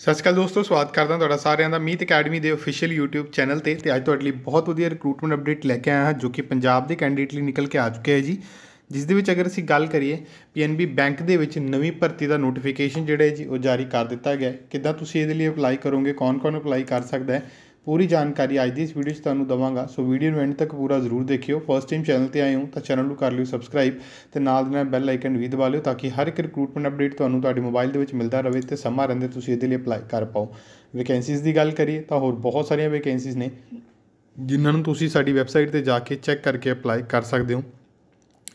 ਸਤਿ ਸ਼੍ਰੀ ਅਕਾਲ ਦੋਸਤੋ ਸਵਾਗਤ ਕਰਦਾ ਹਾਂ ਤੁਹਾਡਾ ਸਾਰਿਆਂ ਦਾ ਮੀਤ ਅਕੈਡਮੀ ਦੇ ਅਫੀਸ਼ੀਅਲ YouTube ਚੈਨਲ ਤੇ ਤੇ ਅੱਜ ਤੁਹਾਡੇ ਲਈ ਬਹੁਤ ਵਧੀਆ ਰਿਕਰੂਟਮੈਂਟ ਅਪਡੇਟ ਲੈ ਕੇ ਆਇਆ ਹਾਂ ਜੋ ਕਿ ਪੰਜਾਬ ਦੇ ਕੈਂਡੀਡੇਟ ਲਈ ਨਿਕਲ ਕੇ ਆ ਚੁੱਕੇ ਹੈ ਜੀ ਜਿਸ ਦੇ ਵਿੱਚ ਅਗਰ ਅਸੀਂ ਗੱਲ ਕਰੀਏ PNB ਬੈਂਕ ਦੇ ਵਿੱਚ ਨਵੀਂ ਭਰਤੀ ਦਾ ਨੋਟੀਫਿਕੇਸ਼ਨ ਜਿਹੜਾ ਹੈ ਜੀ ਉਹ ਜਾਰੀ ਕਰ ਦਿੱਤਾ ਗਿਆ ਹੈ ਕਿੱਦਾਂ ਤੁਸੀਂ ਇਹਦੇ ਲਈ ਅਪਲਾਈ ਕਰੋਗੇ ਕੌਣ-ਕੌਣ ਅਪਲਾਈ ਕਰ ਸਕਦਾ ਹੈ ਪੂਰੀ ਜਾਣਕਾਰੀ ਅੱਜ ਦੀ ਇਸ ਵੀਡੀਓ 'ਚ ਤੁਹਾਨੂੰ ਦਵਾਂਗਾ ਸੋ ਵੀਡੀਓ ਨੂੰ ਐਂਡ ਤੱਕ ਪੂਰਾ ਜ਼ਰੂਰ ਦੇਖਿਓ ਫਸਟ ਟਾਈਮ ਚੈਨਲ ਤੇ ਆਏ ਹੋ ਤਾਂ ਚੈਨਲ ਨੂੰ ਕਰ ਲਿਓ ਸਬਸਕ੍ਰਾਈਬ ਤੇ ਨਾਲ ਦੇ ਨਾਲ ਬੈਲ ਆਈਕਨ ਵੀ ਦਬਾ ਲਿਓ ਤਾਂ ਕਿ ਹਰ ਇੱਕ ਰਿਕਰੂਟਮੈਂਟ ਅਪਡੇਟ ਤੁਹਾਨੂੰ ਤੁਹਾਡੇ ਮੋਬਾਈਲ ਦੇ ਵਿੱਚ ਮਿਲਦਾ ਰਹੇ ਤੇ ਸਮਾਂ ਰਹਿੰਦੇ ਤੁਸੀਂ ਇਹਦੇ ਲਈ ਅਪਲਾਈ ਕਰ ਪਾਓ ਵੈਕੈਂਸੀਜ਼ ਦੀ ਗੱਲ ਕਰੀਏ ਤਾਂ ਹੋਰ ਬਹੁਤ ਸਾਰੀਆਂ ਵੈਕੈਂਸੀਜ਼ ਨੇ ਜਿਨ੍ਹਾਂ ਨੂੰ ਤੁਸੀਂ ਸਾਡੀ ਵੈਬਸਾਈਟ ਤੇ ਜਾ ਕੇ ਚੈੱਕ ਕਰਕੇ ਅਪਲਾਈ ਕਰ ਸਕਦੇ ਹੋ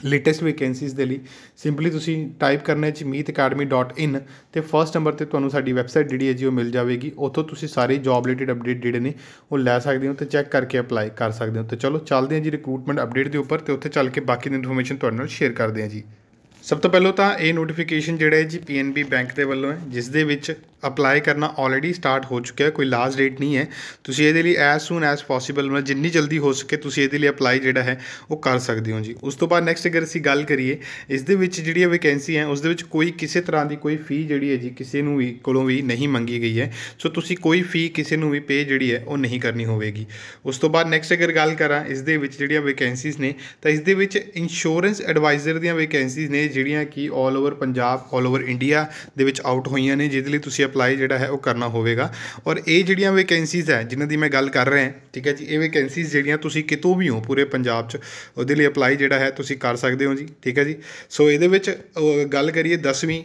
ਲੇਟੈਸਟ ਵੈਕੈਂਸੀਜ਼ ਦੇ ਲਈ ਸਿੰਪਲੀ ਤੁਸੀਂ ਟਾਈਪ ਕਰਨਾ ਹੈ ਜੀ meetacademy.in ਤੇ ਫਰਸਟ ਨੰਬਰ ਤੇ ਤੁਹਾਨੂੰ ਸਾਡੀ ਵੈਬਸਾਈਟ ਜਿਹੜੀ ਹੈ ਜੀ ਉਹ ਮਿਲ ਜਾਵੇਗੀ ਉੱਥੋਂ ਤੁਸੀਂ ਸਾਰੇ ਜੌਬ ਰਿਲੇਟਡ ਅਪਡੇਟ ਜਿਹੜੇ ਨੇ ਉਹ ਲੈ ਸਕਦੇ ਹੋ ਤੇ ਚੈੱਕ ਕਰਕੇ ਅਪਲਾਈ ਕਰ ਸਕਦੇ ਹੋ ਤੇ ਚਲੋ ਚੱਲਦੇ ਹਾਂ ਜੀ ਰਿਕਰੂਟਮੈਂਟ ਅਪਡੇਟ ਦੇ ਉੱਪਰ ਤੇ ਉੱਥੇ ਚੱਲ ਕੇ ਬਾਕੀ ਦੀ ਇਨਫੋਰਮੇਸ਼ਨ ਤੁਹਾਡੇ ਨਾਲ ਸ਼ੇਅਰ ਕਰਦੇ ਹਾਂ ਜੀ ਸਭ ਤੋਂ ਪਹਿਲਾਂ ਤਾਂ ਇਹ ਨੋਟੀਫਿਕੇਸ਼ਨ ਜਿਹੜਾ ਹੈ ਜੀ ਪੀਐਨਬੀ ਬੈਂਕ ਦੇ ਵੱਲੋਂ ਹੈ ਜਿਸ ਦੇ ਵਿੱਚ ਅਪਲਾਈ ਕਰਨਾ ਆਲਰੇਡੀ ਸਟਾਰਟ ਹੋ ਚੁੱਕਿਆ ਕੋਈ ਲਾਸਟ ਡੇਟ ਨਹੀਂ ਹੈ ਤੁਸੀਂ ਇਹਦੇ ਲਈ ਐਸ ਸੂਨ ਐਸ ਪੋਸੀਬਲ ਮਤਲਬ ਜਿੰਨੀ ਜਲਦੀ ਹੋ ਸਕੇ ਤੁਸੀਂ ਇਹਦੇ ਲਈ ਅਪਲਾਈ ਜਿਹੜਾ ਹੈ ਉਹ ਕਰ ਸਕਦੇ ਹੋ ਜੀ ਉਸ ਤੋਂ ਬਾਅਦ ਨੈਕਸਟ ਅਗਰ ਅਸੀਂ ਗੱਲ ਕਰੀਏ ਇਸ ਦੇ ਵਿੱਚ ਜਿਹੜੀ ਵੈਕੈਂਸੀ ਹੈ ਉਸ ਦੇ ਵਿੱਚ ਕੋਈ ਕਿਸੇ ਤਰ੍ਹਾਂ ਦੀ ਕੋਈ ਫੀ ਜਿਹੜੀ ਹੈ ਜੀ ਕਿਸੇ ਨੂੰ ਵੀ ਕੋਲੋਂ ਵੀ ਨਹੀਂ ਮੰਗੀ ਗਈ ਹੈ ਸੋ ਤੁਸੀਂ ਕੋਈ ਫੀ ਕਿਸੇ ਨੂੰ ਵੀ ਪੇ ਜਿਹੜੀ ਹੈ ਉਹ ਨਹੀਂ ਕਰਨੀ ਹੋਵੇਗੀ ਉਸ ਤੋਂ ਬਾਅਦ ਨੈਕਸਟ ਅਗਰ ਗੱਲ ਕਰਾਂ ਇਸ ਦੇ ਵਿੱਚ ਜਿਹੜੀਆਂ ਵੈਕੈਂਸੀਜ਼ ਨੇ ਤਾਂ ਇਸ ਦੇ ਵਿੱਚ ਇੰਸ਼ੋਰੈਂਸ ਐਡਵਾਈਜ਼ਰ ਦੀਆਂ ਵੈਕੈਂਸੀਜ਼ ਨੇ ਜਿਹੜੀਆਂ ਕਿ 올 ਓਵਰ ਪੰਜਾਬ 올 ਓਵਰ ਇੰਡੀਆ ਦੇ ਵਿੱਚ ਆਊਟ ਹੋਈਆਂ ਨੇ ਜਿਹਦੇ ਲਈ ਤੁਸੀਂ ਅਪਲਾਈ ਜਿਹੜਾ ਹੈ ਉਹ ਕਰਨਾ ਹੋਵੇਗਾ ਔਰ ਇਹ ਜਿਹੜੀਆਂ ਵੈਕੈਂਸੀਜ਼ ਹੈ ਜਿਨ੍ਹਾਂ ਦੀ ਮੈਂ ਗੱਲ ਕਰ ਰਿਹਾ ਠੀਕ ਹੈ ਜੀ ਇਹ ਵੈਕੈਂਸੀਜ਼ ਜਿਹੜੀਆਂ ਤੁਸੀਂ ਕਿਤੋਂ ਵੀ ਹੋ ਪੂਰੇ ਪੰਜਾਬ 'ਚ ਉਹਦੇ ਲਈ ਅਪਲਾਈ ਜਿਹੜਾ ਹੈ ਤੁਸੀਂ ਕਰ ਸਕਦੇ ਹੋ ਜੀ ਠੀਕ ਹੈ ਜੀ ਸੋ ਇਹਦੇ ਵਿੱਚ ਗੱਲ ਕਰੀਏ 10ਵੀਂ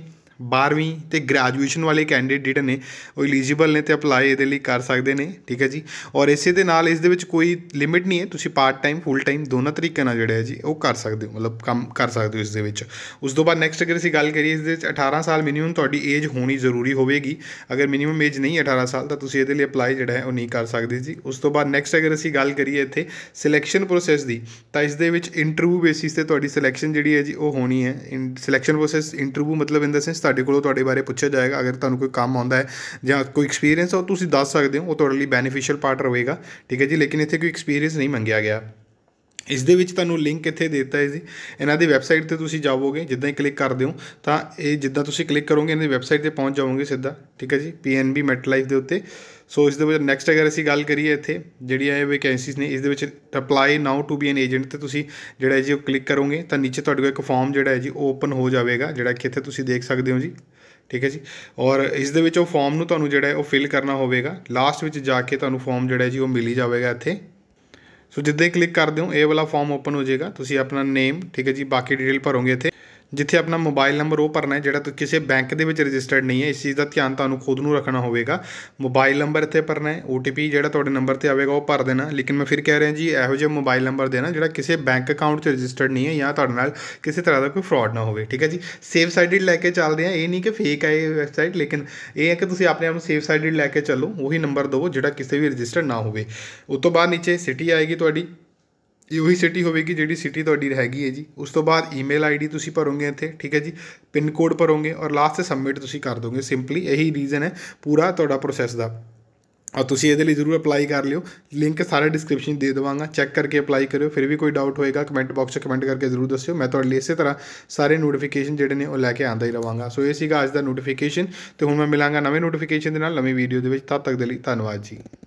12ਵੀਂ ਤੇ ਗ੍ਰੈਜੂਏਸ਼ਨ ਵਾਲੇ ਕੈਂਡੀਡੇਟ ਨੇ ਉਹ ਐਲੀਜੀਬਲ ਨੇ ਤੇ ਅਪਲਾਈ ਇਹਦੇ ਲਈ ਕਰ ਸਕਦੇ ਨੇ ਠੀਕ ਹੈ ਜੀ ਔਰ ਇਸੇ ਦੇ ਨਾਲ ਇਸ ਦੇ ਵਿੱਚ ਕੋਈ ਲਿਮਿਟ ਨਹੀਂ ਹੈ ਤੁਸੀਂ ਪਾਰਟ ਟਾਈਮ ਫੁੱਲ ਟਾਈਮ ਦੋਨਾਂ ਤਰੀਕੇ ਨਾਲ ਜਿਹੜਾ ਹੈ ਜੀ ਉਹ ਕਰ ਸਕਦੇ ਹੋ ਮਤਲਬ ਕੰਮ ਕਰ ਸਕਦੇ ਹੋ ਇਸ ਦੇ ਵਿੱਚ ਉਸ ਤੋਂ ਬਾਅਦ ਨੈਕਸਟ ਅਗਰ ਅਸੀਂ ਗੱਲ ਕਰੀਏ ਇਸ ਦੇ ਵਿੱਚ 18 ਸਾਲ ਮਿਨੀਮਮ ਤੁਹਾਡੀ ਏਜ ਹੋਣੀ ਜ਼ਰੂਰੀ ਹੋਵੇਗੀ ਅਗਰ ਮਿਨੀਮਮ ਏਜ ਨਹੀਂ 18 ਸਾਲ ਤਾਂ ਤੁਸੀਂ ਇਹਦੇ ਲਈ ਅਪਲਾਈ ਜਿਹੜਾ ਹੈ ਉਹ ਨਹੀਂ ਕਰ ਸਕਦੇ ਜੀ ਉਸ ਤੋਂ ਬਾਅਦ ਨੈਕਸਟ ਅਗਰ ਅਸੀਂ ਗੱਲ ਕਰੀਏ ਇੱਥੇ ਸਿਲੈਕਸ਼ਨ ਪ੍ਰੋਸੈਸ ਦੀ ਤਾਂ ਇਸ ਦੇ ਵਿੱਚ ਇੰਟਰਵਿਊ ਬੇਸਿਸ ਤੇ ਤੁਹਾਡੀ ਸਿਲੈਕਸ਼ਨ ਜਿਹੜੀ ਹੈ ਜੀ ਉਹ ਹੋਣੀ ਹੈ ਸਿਲੈਕਸ਼ਨ ਪ੍ਰੋਸੈਸ ਇੰਟਰਵਿਊ ਮਤਲਬ ਇਨ ਦਾ ਸੈਂਸ ਤੁਹਾਡੇ ਕੋਲੋਂ ਤੁਹਾਡੇ ਬਾਰੇ ਪੁੱਛਿਆ ਜਾਏਗਾ ਅਗਰ ਤੁਹਾਨੂੰ ਕੋਈ ਕੰਮ ਆਉਂਦਾ ਹੈ ਜਾਂ ਕੋਈ ਐਕਸਪੀਰੀਅੰਸ ਹੈ ਤੁਸੀਂ ਦੱਸ ਸਕਦੇ ਹੋ ਉਹ ਤੁਹਾਡੇ ਲਈ ਬੈਨੀਫੀਸ਼ੀਅਲ ਪਾਰਟ ਰਹੇਗਾ ਠੀਕ ਹੈ ਜੀ ਲੇਕਿਨ ਇੱਥੇ ਕੋਈ ਐਕਸਪੀਰੀਅੰਸ ਨਹੀਂ ਮੰਗਿਆ ਗਿਆ ਇਸ ਦੇ ਵਿੱਚ ਤੁਹਾਨੂੰ ਲਿੰਕ ਇੱਥੇ ਦੇ ਦਿੱਤਾ ਹੈ ਜੀ ਇਹਨਾਂ ਦੀ ਵੈਬਸਾਈਟ ਤੇ ਤੁਸੀਂ ਜਾਵੋਗੇ ਜਿੱਦਾਂ ਹੀ ਕਲਿੱਕ ਕਰਦੇ ਹੋ ਤਾਂ ਇਹ ਜਿੱਦਾਂ ਤੁਸੀਂ ਕਲਿੱਕ ਕਰੋਗੇ ਇਹਨਾਂ ਦੀ ਵੈਬਸਾਈਟ ਤੇ ਪਹੁੰਚ ਜਾਵੋਗੇ ਸਿੱਧਾ ਠੀਕ ਹੈ ਜੀ PNB ਮੈਟਲਾਈਫ ਦੇ ਉੱਤੇ ਸੋ ਇਸ ਦੇ ਵਿੱਚ ਨੈਕਸਟ ਅਗਰ ਅਸੀਂ ਗੱਲ ਕਰੀਏ ਇੱਥੇ ਜਿਹੜੀ ਆਏ ਵੈਕੈਂਸੀਸ ਨੇ ਇਸ ਦੇ ਵਿੱਚ apply now to be an agent ਤੇ ਤੁਸੀਂ ਜਿਹੜਾ ਜੀ ਉਹ ਕਲਿੱਕ ਕਰੋਗੇ ਤਾਂ ਨੀਚੇ ਤੁਹਾਡੇ ਕੋਲ ਇੱਕ ਫਾਰਮ ਜਿਹੜਾ ਹੈ ਜੀ ਉਹ ਓਪਨ ਹੋ ਜਾਵੇਗਾ ਜਿਹੜਾ ਕਿ ਇੱਥੇ ਤੁਸੀਂ ਦੇਖ ਸਕਦੇ ਹੋ ਜੀ ਠੀਕ ਹੈ ਜੀ ਔਰ ਇਸ ਦੇ ਵਿੱਚ ਉਹ ਫਾਰਮ ਨੂੰ ਤੁਹਾਨੂੰ ਜਿਹੜਾ ਹੈ ਉਹ ਫਿਲ ਕਰਨਾ ਹੋਵੇਗਾ ਲਾਸਟ ਵਿੱਚ ਜਾ ਕੇ ਤੁਹਾਨੂੰ ਫਾਰਮ ਜਿਹੜਾ ਹੈ ਜੀ ਉਹ ਹੀ ਜਾਵੇਗਾ ਇੱਥੇ ਸੋ ਜਿੱਦਾਂ ਕਲਿੱਕ ਕਰਦੇ ਹੋ ਇਹ ਵਾਲਾ ਫਾਰਮ ਓਪਨ ਹੋ ਜਾਏਗਾ ਤੁਸੀਂ ਆਪਣਾ ਨੇਮ ਠੀਕ ਹੈ ਜੀ ਬਾਕੀ ਡਿਟੇਲ ਭਰੋਗੇ ਇੱਥੇ ਜਿੱਥੇ ਆਪਣਾ ਮੋਬਾਈਲ ਨੰਬਰ ਉਹ ਭਰਨਾ ਹੈ ਜਿਹੜਾ ਕਿਸੇ ਬੈਂਕ ਦੇ ਵਿੱਚ ਰਜਿਸਟਰਡ ਨਹੀਂ ਹੈ ਇਸ ਚੀਜ਼ ਦਾ ਧਿਆਨ ਤੁਹਾਨੂੰ ਖੁਦ ਨੂੰ ਰੱਖਣਾ ਹੋਵੇਗਾ ਮੋਬਾਈਲ ਨੰਬਰ ਇੱਥੇ ਭਰਨਾ ਹੈ OTP ਜਿਹੜਾ ਤੁਹਾਡੇ ਨੰਬਰ ਤੇ ਆਵੇਗਾ ਉਹ ਭਰ ਦੇਣਾ ਲੇਕਿਨ ਮੈਂ ਫਿਰ ਕਹਿ ਰਿਹਾ ਜੀ ਇਹੋ ਜਿਹਾ ਮੋਬਾਈਲ ਨੰਬਰ ਦੇਣਾ ਜਿਹੜਾ ਕਿਸੇ ਬੈਂਕ ਅਕਾਊਂਟ 'ਚ ਰਜਿਸਟਰਡ ਨਹੀਂ ਹੈ ਜਾਂ ਤੁਹਾਡੇ ਨਾਲ ਕਿਸੇ ਤਰ੍ਹਾਂ ਦਾ ਕੋਈ ਫਰਾਡ ਨਾ ਹੋਵੇ ਠੀਕ ਹੈ ਜੀ ਸੇਫ ਸਾਈਡਡ ਲੈ ਕੇ ਚੱਲਦੇ ਆ ਇਹ ਨਹੀਂ ਕਿ ਫੇਕ ਹੈ ਇਹ ਵੈਬਸਾਈਟ ਲੇਕਿਨ ਇਹ ਹੈ ਕਿ ਤੁਸੀਂ ਆਪਣੇ ਆਪ ਨੂੰ ਸੇਫ ਸਾਈਡਡ ਲੈ ਕੇ ਚੱਲੋ ਉਹੀ ਨੰਬਰ ਦਿਓ ਜਿਹੜਾ ਕਿਸੇ ਵੀ ਰਜਿਸਟਰ ਨਾ ਹੋਵੇ ਉਸ ਤੋਂ ਬਾਅਦ ਨੀਚੇ ਸਿਟੀ ਆਏਗੀ ਤੁਹਾਡੀ ਇਹ ਉਹੀ ਸਿਟੀ ਹੋਵੇਗੀ ਜਿਹੜੀ ਸਿਟੀ ਤੁਹਾਡੀ ਰਹੇਗੀ ਹੈ ਜੀ ਉਸ ਤੋਂ ਬਾਅਦ ਈਮੇਲ ਆਈਡੀ ਤੁਸੀਂ ਭਰੋਗੇ ਇੱਥੇ ਠੀਕ ਹੈ ਜੀ ਪਿਨ ਕੋਡ ਭਰੋਗੇ ਔਰ ਲਾਸਟ ਤੇ ਸਬਮਿਟ ਤੁਸੀਂ ਕਰ ਦੋਗੇ ਸਿੰਪਲੀ ਇਹੀ ਰੀਜ਼ਨ ਹੈ ਪੂਰਾ ਤੁਹਾਡਾ ਪ੍ਰੋਸੈਸ ਦਾ ਔਰ ਤੁਸੀਂ ਇਹਦੇ ਲਈ ਜ਼ਰੂਰ ਅਪਲਾਈ ਕਰ ਲਿਓ ਲਿੰਕ ਸਾਰੇ ਡਿਸਕ੍ਰਿਪਸ਼ਨ ਦੇ ਦਵਾਂਗਾ ਚੈੱਕ ਕਰਕੇ ਅਪਲਾਈ ਕਰਿਓ ਫਿਰ ਵੀ ਕੋਈ ਡਾਊਟ ਹੋਏਗਾ ਕਮੈਂਟ ਬਾਕਸ 'ਚ ਕਮੈਂਟ ਕਰਕੇ ਜ਼ਰੂਰ ਦੱਸਿਓ ਮੈਂ ਤੁਹਾਡੇ ਲਈ ਇਸੇ ਤਰ੍ਹਾਂ ਸਾਰੇ ਨੋਟੀਫਿਕੇਸ਼ਨ ਜਿਹੜੇ ਨੇ ਉਹ ਲੈ ਕੇ ਆਂਦਾ ਹੀ ਰਵਾਂਗਾ ਸੋ ਇਹ ਸੀਗਾ ਅੱਜ ਦਾ ਨੋਟੀਫਿਕੇਸ਼ਨ ਤੇ ਹੁਣ ਮੈਂ ਮਿਲਾਂਗਾ ਨਵੇਂ ਨੋਟੀਫਿਕੇਸ਼ਨ ਦੇ ਨਾਲ ਨਵੀਂ ਵੀਡੀਓ ਦੇ ਵਿੱਚ ਤਦ ਤੱਕ ਦੇ ਲਈ ਧੰਨਵਾਦ ਜੀ